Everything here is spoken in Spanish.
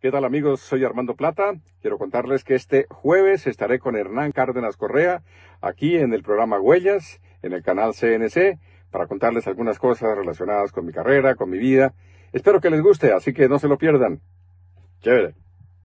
¿Qué tal amigos? Soy Armando Plata. Quiero contarles que este jueves estaré con Hernán Cárdenas Correa aquí en el programa Huellas, en el canal CNC, para contarles algunas cosas relacionadas con mi carrera, con mi vida. Espero que les guste, así que no se lo pierdan. Chévere.